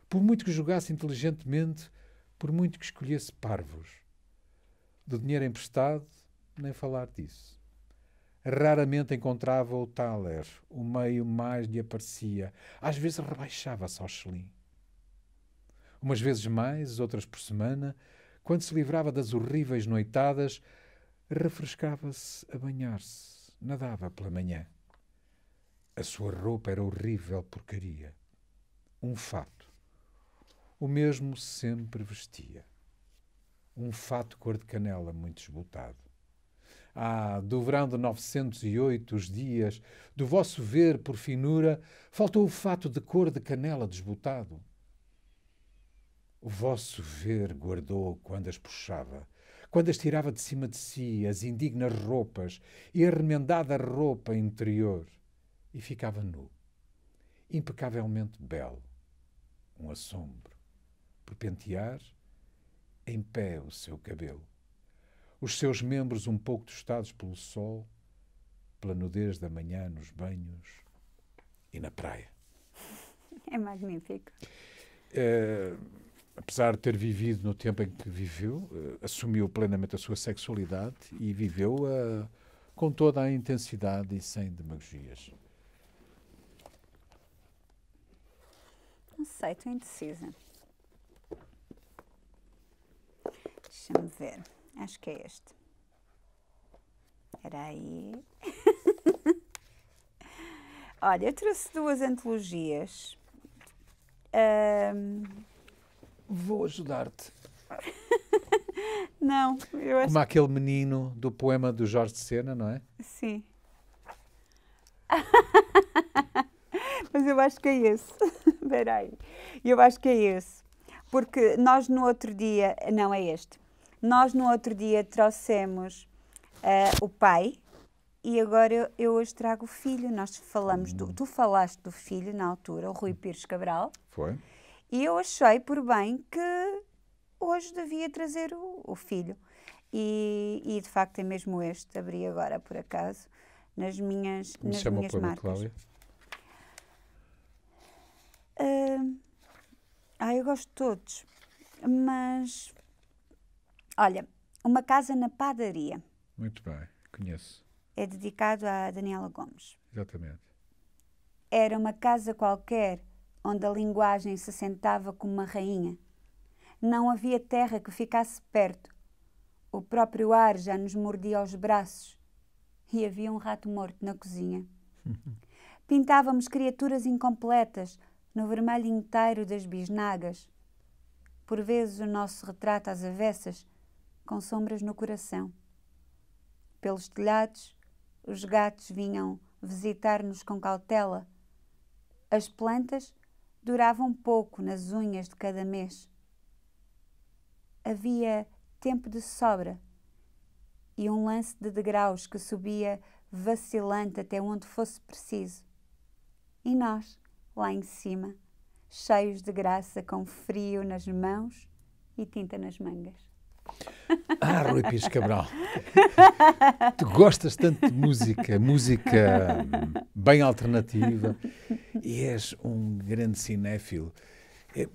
por muito que jogasse inteligentemente, por muito que escolhesse parvos. Do dinheiro emprestado, nem falar disso. Raramente encontrava o thaler, o meio mais lhe aparecia. Às vezes rebaixava-se ao chelim. Umas vezes mais, outras por semana, quando se livrava das horríveis noitadas, refrescava-se a banhar-se, nadava pela manhã. A sua roupa era horrível porcaria. Um fato. O mesmo sempre vestia. Um fato cor de canela muito esbotado. Ah, do verão de 908, os dias, do vosso ver por finura, faltou o fato de cor de canela desbotado. O vosso ver guardou quando as puxava, quando as tirava de cima de si, as indignas roupas e a remendada roupa interior, e ficava nu, impecavelmente belo, um assombro, por pentear em pé o seu cabelo os seus membros um pouco tostados pelo sol, pela nudez da manhã nos banhos e na praia. É magnífico. É, apesar de ter vivido no tempo em que viveu, eh, assumiu plenamente a sua sexualidade e viveu a, eh, com toda a intensidade e sem demagogias. Não sei, estou indecisa. Deixa-me ver. Acho que é este. Espera aí. Olha, eu trouxe duas antologias. Um... Vou ajudar-te. não, eu acho Como aquele menino do poema do Jorge Sena, não é? Sim. Mas eu acho que é esse. Espera aí. Eu acho que é esse. Porque nós no outro dia. Não, é este. Nós no outro dia trouxemos uh, o pai e agora eu, eu, hoje trago o filho. Nós falamos, do, hum. tu falaste do filho na altura, o Rui hum. Pires Cabral. Foi. E eu achei por bem que hoje devia trazer o, o filho. E, e, de facto é mesmo este, abri agora por acaso, nas minhas, Me nas chama minhas marcas. Cláudia. Uh, ah, eu gosto de todos, mas Olha, Uma Casa na Padaria. Muito bem, conheço. É dedicado a Daniela Gomes. Exatamente. Era uma casa qualquer onde a linguagem se sentava como uma rainha. Não havia terra que ficasse perto. O próprio ar já nos mordia aos braços. E havia um rato morto na cozinha. Pintávamos criaturas incompletas no vermelho inteiro das bisnagas. Por vezes o nosso retrato às avessas com sombras no coração. Pelos telhados, os gatos vinham visitar-nos com cautela. As plantas duravam pouco nas unhas de cada mês. Havia tempo de sobra e um lance de degraus que subia vacilante até onde fosse preciso. E nós, lá em cima, cheios de graça, com frio nas mãos e tinta nas mangas. Ah, Rui Pires Cabral, tu gostas tanto de música, música bem alternativa, e és um grande cinéfilo. É,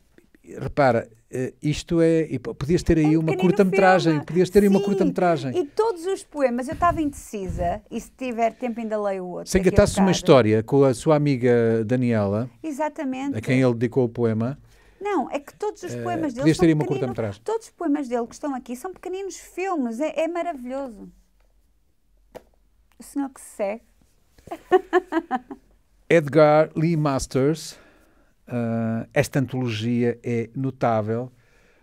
repara, eh, isto é. Podias ter aí é um uma curta-metragem. Podias ter Sim, aí uma curta-metragem. E todos os poemas, eu estava indecisa, e se tiver tempo ainda leio outro. Se engatasse uma história com a sua amiga Daniela, Exatamente. a quem ele dedicou o poema, não, é que todos os eh, poemas dele. são uma curta Todos os poemas dele que estão aqui são pequeninos filmes, é, é maravilhoso. O senhor que se segue. Edgar Lee Masters, uh, esta antologia é notável.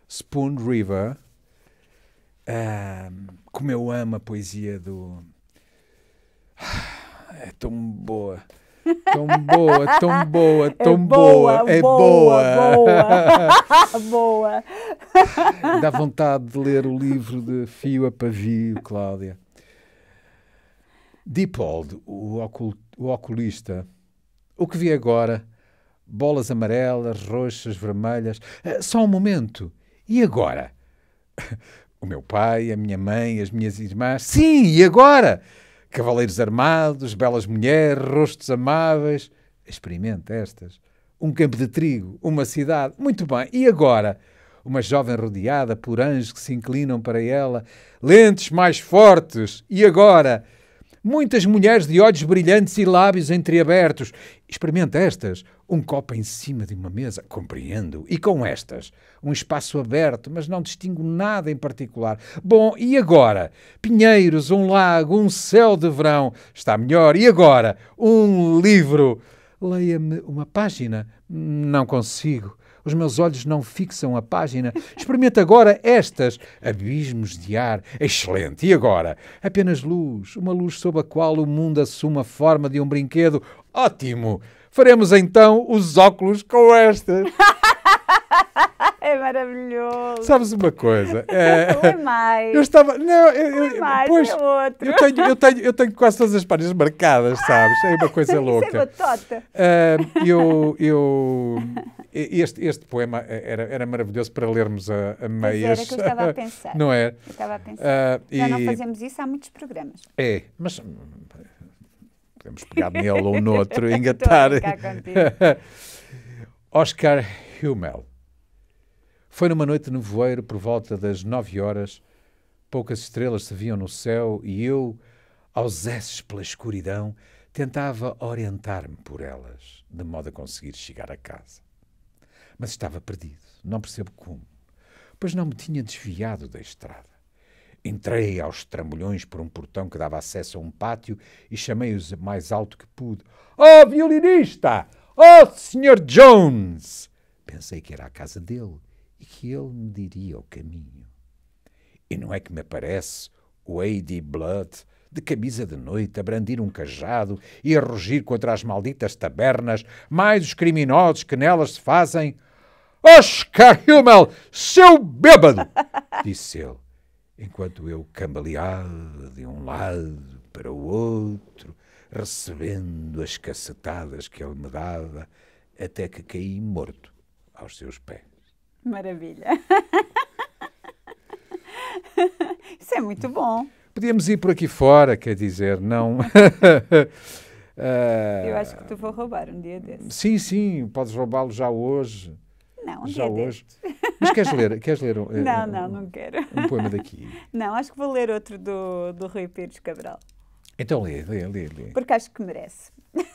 Spoon River, uh, como eu amo a poesia do. É tão boa. Tão boa, tão boa, é tão é boa, boa, É boa. Boa. boa. Dá vontade de ler o livro de Fio a Pavio, Cláudia. Dipold, o, ocul o oculista. O que vi agora? Bolas amarelas, roxas, vermelhas. Eh, só um momento. E agora? O meu pai, a minha mãe, as minhas irmãs. Sim, e agora? Cavaleiros armados, belas mulheres, rostos amáveis. Experimente estas. Um campo de trigo, uma cidade. Muito bem. E agora? Uma jovem rodeada por anjos que se inclinam para ela. Lentes mais fortes. E agora? Muitas mulheres de olhos brilhantes e lábios entreabertos. Experimente estas um copo em cima de uma mesa, compreendo. E com estas, um espaço aberto, mas não distingo nada em particular. Bom, e agora? Pinheiros, um lago, um céu de verão, está melhor. E agora? Um livro. Leia-me uma página. Não consigo. Os meus olhos não fixam a página. Experimenta agora estas. Abismos de ar. Excelente. E agora? Apenas luz. Uma luz sob a qual o mundo assume a forma de um brinquedo. Ótimo. Faremos então os óculos com estas. É maravilhoso. Sabes uma coisa? É, não é. é mais. Eu estava. Não, eu, é eu, é mais, pois, é outro. Eu tenho, eu, tenho, eu tenho quase todas as páginas marcadas, sabes? É uma coisa louca. Isso é batota. Uh, eu, eu, este, este poema era, era maravilhoso para lermos a, a meias. Mas era que eu estava a pensar. Não é? Eu estava a pensar. Uh, Já e... não fazemos isso há muitos programas. É, mas podemos pegar nele ou noutro e engatar. Oscar Hummel. Foi numa noite de nevoeiro, por volta das nove horas. Poucas estrelas se viam no céu e eu, aos esses pela escuridão, tentava orientar-me por elas, de modo a conseguir chegar a casa. Mas estava perdido, não percebo como, pois não me tinha desviado da estrada. Entrei aos trambolhões por um portão que dava acesso a um pátio e chamei-os mais alto que pude. Oh, violinista! Oh, Sr. Jones! Pensei que era a casa dele e que ele me diria o caminho. E não é que me aparece o A.D. Blood de camisa de noite, a brandir um cajado e a rugir contra as malditas tabernas, mais os criminosos que nelas se fazem. Oscar Hummel, seu bêbado! disse ele enquanto eu cambaleava de um lado para o outro, recebendo as cacetadas que ele me dava, até que caí morto aos seus pés. Maravilha! Isso é muito bom. Podíamos ir por aqui fora, quer dizer, não. Ah, eu acho que tu vou roubar um dia desses. Sim, sim, podes roubá-lo já hoje. Não, um Já hoje. Deste. Mas queres ler, queres ler um, eh, não, não, não quero. um poema daqui? Não, acho que vou ler outro do, do Rui Pires Cabral. Então lê, lê, lê, lê. Porque acho que merece.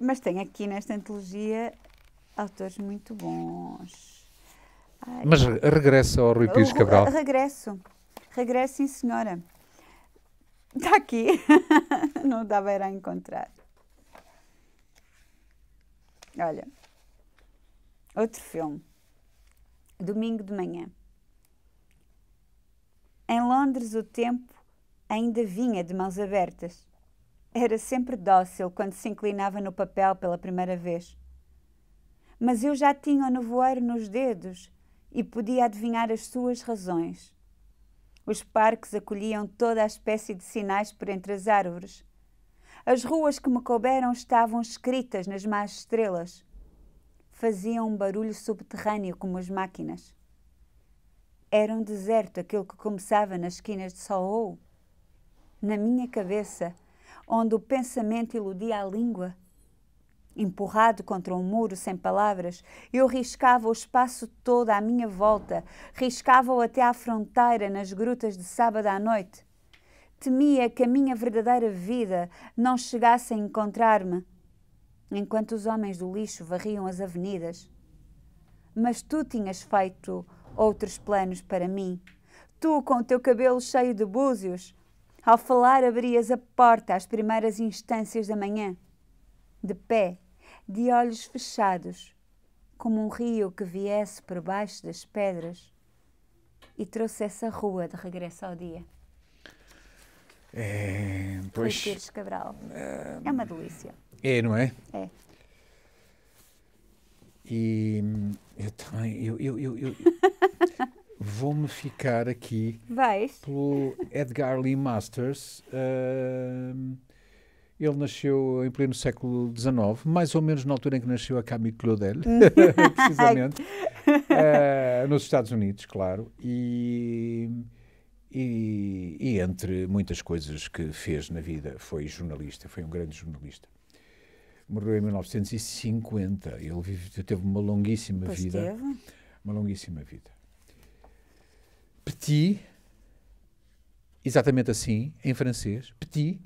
Mas tem aqui nesta antologia autores muito bons. Ai, Mas regressa ao Rui Pires Cabral. Regresso. Regresso, sim, senhora. Está aqui. Não dava era a encontrar. Olha, outro filme. Domingo de manhã. Em Londres, o tempo ainda vinha de mãos abertas. Era sempre dócil quando se inclinava no papel pela primeira vez. Mas eu já tinha o nevoeiro nos dedos e podia adivinhar as suas razões. Os parques acolhiam toda a espécie de sinais por entre as árvores, as ruas que me couberam estavam escritas nas más estrelas. Faziam um barulho subterrâneo como as máquinas. Era um deserto aquilo que começava nas esquinas de Sohou. Na minha cabeça, onde o pensamento iludia a língua, Empurrado contra um muro sem palavras, eu riscava o espaço todo à minha volta, riscava-o até à fronteira nas grutas de sábado à noite. Temia é que a minha verdadeira vida não chegasse a encontrar-me, enquanto os homens do lixo varriam as avenidas. Mas tu tinhas feito outros planos para mim. Tu, com o teu cabelo cheio de búzios, ao falar abrias a porta às primeiras instâncias da manhã, de pé, de olhos fechados, como um rio que viesse por baixo das pedras e trouxesse a rua de regresso ao dia. É, pois, Rui Pires Cabral. Eh, é uma delícia. É, não é? É. E eu também, eu, eu, eu, eu vou-me ficar aqui Vais? pelo Edgar Lee Masters. Uh, ele nasceu em pleno século XIX, mais ou menos na altura em que nasceu a Camille Claudel, precisamente, uh, nos Estados Unidos, claro. E e, e, entre muitas coisas que fez na vida, foi jornalista, foi um grande jornalista. Morreu em 1950. Ele vive, teve uma longuíssima pois vida. Teve. Uma longuíssima vida. Petit, exatamente assim, em francês, Petit,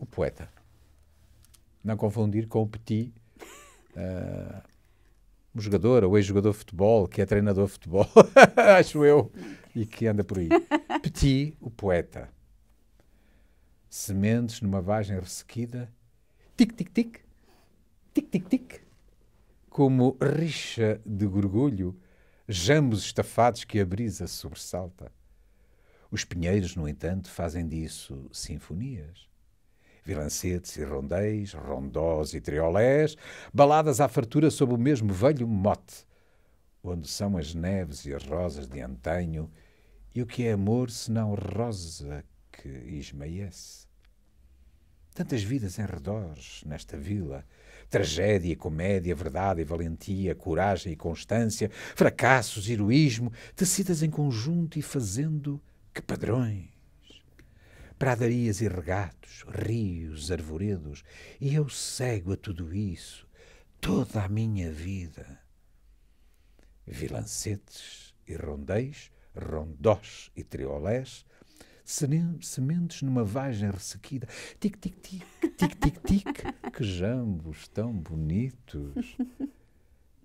o poeta. Não confundir com Petit, uh, ah, um jogador, ou ex-jogador de futebol, que é treinador de futebol, acho eu e que anda por aí. Petit, o poeta. Sementes numa vagem ressequida, tic-tic-tic, tic-tic-tic, como rixa de gorgulho, jambos estafados que a brisa sobressalta. Os pinheiros, no entanto, fazem disso sinfonias. Vilancetes e rondéis, rondós e triolés, baladas à fartura sob o mesmo velho mote, onde são as neves e as rosas de antanho e o que é amor senão rosa que esmaiece? Tantas vidas em redor, nesta vila. Tragédia, comédia, verdade e valentia, coragem e constância, fracassos, heroísmo, tecidas em conjunto e fazendo que padrões. Pradarias e regatos, rios, arvoredos, e eu cego a tudo isso, toda a minha vida. Vilancetes e rondeis, rondós e triolés, sementes numa vagem ressequida, tic-tic-tic, tic-tic-tic, que jambos tão bonitos.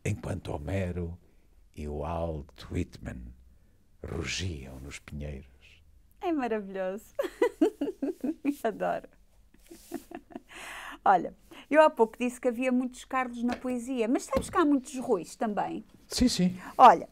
Enquanto Homero e o alto Whitman rugiam nos pinheiros. É maravilhoso. Adoro. Olha, eu há pouco disse que havia muitos Carlos na poesia, mas sabes que há muitos Ruis também? Sim, sim. Olha,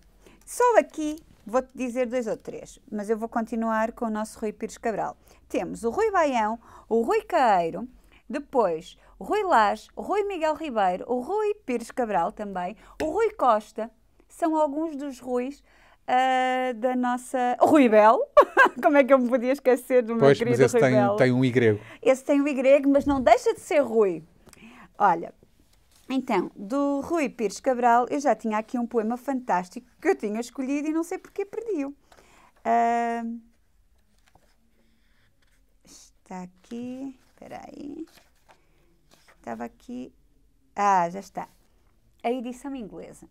só aqui Vou-te dizer dois ou três, mas eu vou continuar com o nosso Rui Pires Cabral. Temos o Rui Baião, o Rui Caeiro, depois o Rui Lage, o Rui Miguel Ribeiro, o Rui Pires Cabral também, o Rui Costa, são alguns dos Ruis Uh, da nossa. O Rui Bel. Como é que eu me podia esquecer do meu pois, querido mas esse tem, tem um Y. Esse tem um Y, mas não deixa de ser Rui. Olha, então, do Rui Pires Cabral, eu já tinha aqui um poema fantástico que eu tinha escolhido e não sei porque perdi-o. Uh, está aqui, espera aí. Estava aqui. Ah, já está. A edição inglesa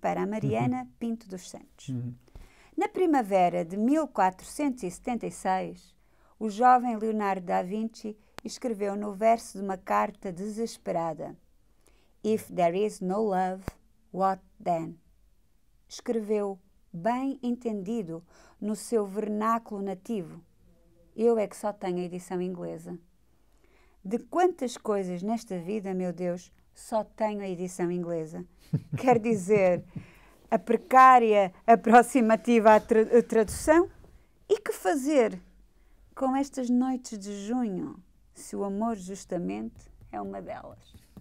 para a Mariana uhum. Pinto dos Santos. Uhum. Na primavera de 1476, o jovem Leonardo da Vinci escreveu no verso de uma carta desesperada If there is no love, what then? Escreveu, bem entendido, no seu vernáculo nativo. Eu é que só tenho a edição inglesa. De quantas coisas nesta vida, meu Deus, só tenho a edição inglesa? Quer dizer, a precária aproximativa à tra tradução? E que fazer com estas noites de junho, se o amor justamente é uma delas?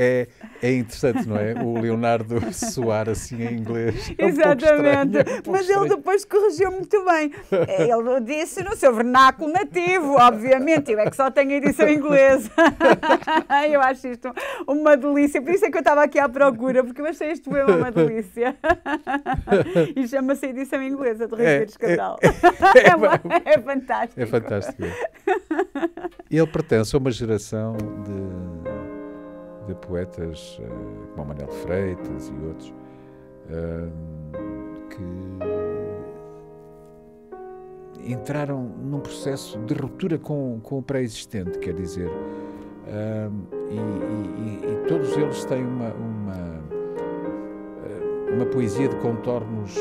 é, é interessante, não é? O Leonardo soar assim em inglês. É um Exatamente. Estranho, é um Mas ele depois corrigiu muito bem. Ele disse no seu vernáculo nativo, obviamente. Eu é que só tenho edição inglesa. eu acho isto uma delícia. Por isso é que eu estava aqui à procura, porque eu achei isto mesmo uma delícia. e chama-se edição inglesa de Ribeiro é, Casal. É, é, é, é, é fantástico. É fantástico. Ele pertence a uma geração de de poetas uh, como Manel Freitas e outros, uh, que entraram num processo de ruptura com, com o pré-existente, quer dizer, eh, e, e, e, todos eles têm uma, uma, uma poesia de contornos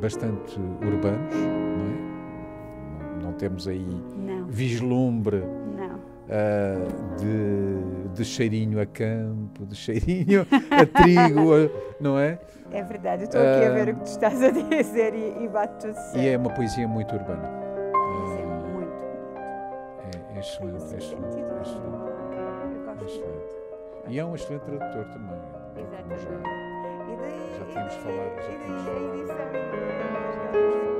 bastante urbanos, não é? Não, não temos aí não. vislumbre não. Uh, de de cheirinho a campo, de cheirinho a trigo, não é? É verdade, estou aqui a ver o que tu estás a dizer e, e bate tudo certo. E é uma poesia muito urbana. é ah, muito bonita. É, é excelente, é, é excelente, é excelente, é excelente. E é um excelente tradutor também. Exatamente. Já, já tínhamos falado. Já tínhamos falado.